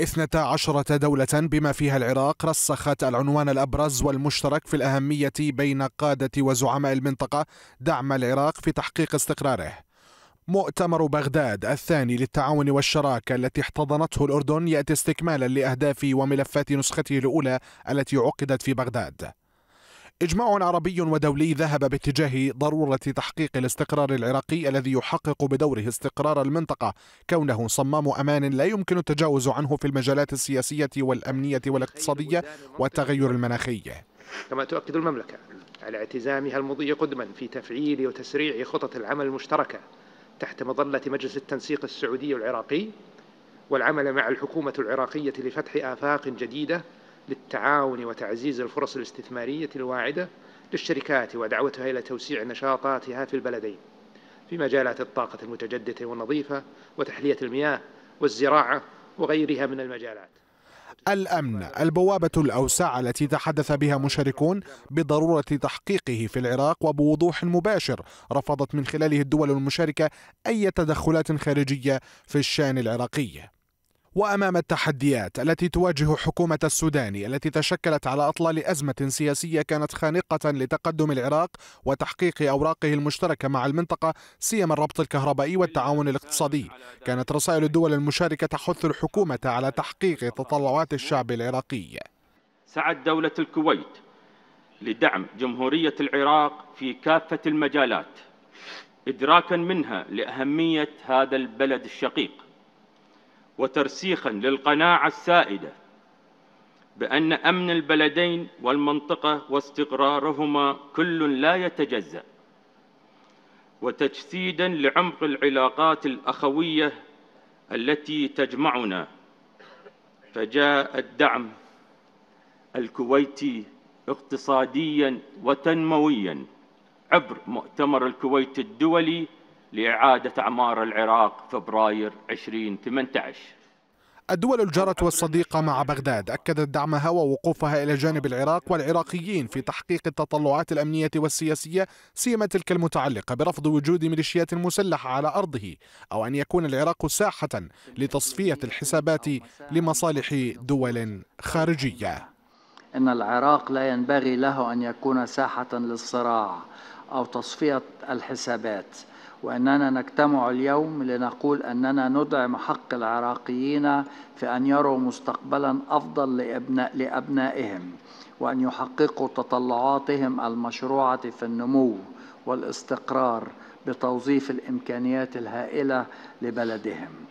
اثنتا عشرة دولة بما فيها العراق رسخت العنوان الأبرز والمشترك في الأهمية بين قادة وزعماء المنطقة دعم العراق في تحقيق استقراره مؤتمر بغداد الثاني للتعاون والشراكة التي احتضنته الأردن يأتي استكمالا لأهداف وملفات نسخته الأولى التي عقدت في بغداد إجماع عربي ودولي ذهب باتجاه ضرورة تحقيق الاستقرار العراقي الذي يحقق بدوره استقرار المنطقة كونه صمام أمان لا يمكن التجاوز عنه في المجالات السياسية والأمنية والاقتصادية والتغير المناخي كما تؤكد المملكة على اعتزامها المضي قدما في تفعيل وتسريع خطط العمل المشتركة تحت مظلة مجلس التنسيق السعودي العراقي والعمل مع الحكومة العراقية لفتح آفاق جديدة للتعاون وتعزيز الفرص الاستثمارية الواعدة للشركات ودعوتها إلى توسيع نشاطاتها في البلدين في مجالات الطاقة المتجددة والنظيفة وتحلية المياه والزراعة وغيرها من المجالات الأمن البوابة الأوسع التي تحدث بها مشاركون بضرورة تحقيقه في العراق وبوضوح مباشر رفضت من خلاله الدول المشاركة أي تدخلات خارجية في الشأن العراقي وامام التحديات التي تواجه حكومه السودان التي تشكلت على اطلال ازمه سياسيه كانت خانقه لتقدم العراق وتحقيق اوراقه المشتركه مع المنطقه سيما الربط الكهربائي والتعاون الاقتصادي كانت رسائل الدول المشاركه تحث الحكومه على تحقيق تطلعات الشعب العراقي سعت دوله الكويت لدعم جمهوريه العراق في كافه المجالات ادراكا منها لاهميه هذا البلد الشقيق وترسيخا للقناعة السائدة بأن أمن البلدين والمنطقة واستقرارهما كل لا يتجزأ وتجسيدا لعمق العلاقات الأخوية التي تجمعنا فجاء الدعم الكويتي اقتصاديا وتنمويا عبر مؤتمر الكويت الدولي لإعادة أعمار العراق فبراير 2018 الدول الجارة والصديقة مع بغداد أكدت دعمها ووقوفها إلى جانب العراق والعراقيين في تحقيق التطلعات الأمنية والسياسية سيما تلك المتعلقة برفض وجود ميليشيات مسلحة على أرضه أو أن يكون العراق ساحة لتصفية الحسابات لمصالح دول خارجية أن العراق لا ينبغي له أن يكون ساحة للصراع أو تصفية الحسابات وأننا نجتمع اليوم لنقول أننا ندعم حق العراقيين في أن يروا مستقبلا أفضل لأبناء لأبنائهم وأن يحققوا تطلعاتهم المشروعة في النمو والاستقرار بتوظيف الإمكانيات الهائلة لبلدهم.